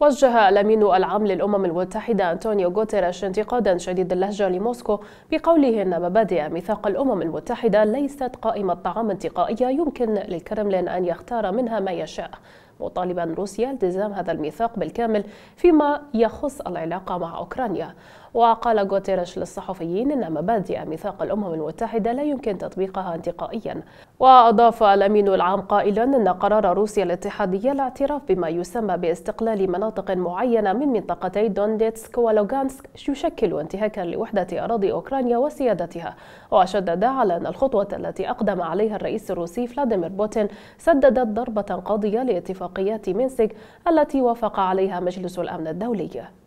وجه الأمين العام للأمم المتحدة أنطونيو غوتيريش انتقادا شديد اللهجة لموسكو بقوله أن مبادئ ميثاق الأمم المتحدة ليست قائمة طعام انتقائية يمكن للكرملين أن يختار منها ما يشاء مطالبا روسيا التزام هذا الميثاق بالكامل فيما يخص العلاقة مع أوكرانيا وقال غوتيريش للصحفيين أن مبادئ ميثاق الأمم المتحدة لا يمكن تطبيقها انتقائيا وأضاف الأمين العام قائلا أن قرار روسيا الاتحادية الاعتراف بما يسمى باستقلال مناطق معينة من منطقتي دونيتسك ولوغانسك يشكل انتهاكا لوحدة أراضي أوكرانيا وسيادتها وشدد على أن الخطوة التي أقدم عليها الرئيس الروسي فلاديمير بوتين سددت ضربة قاضية لاتفاقيات مينسك التي وافق عليها مجلس الأمن الدولي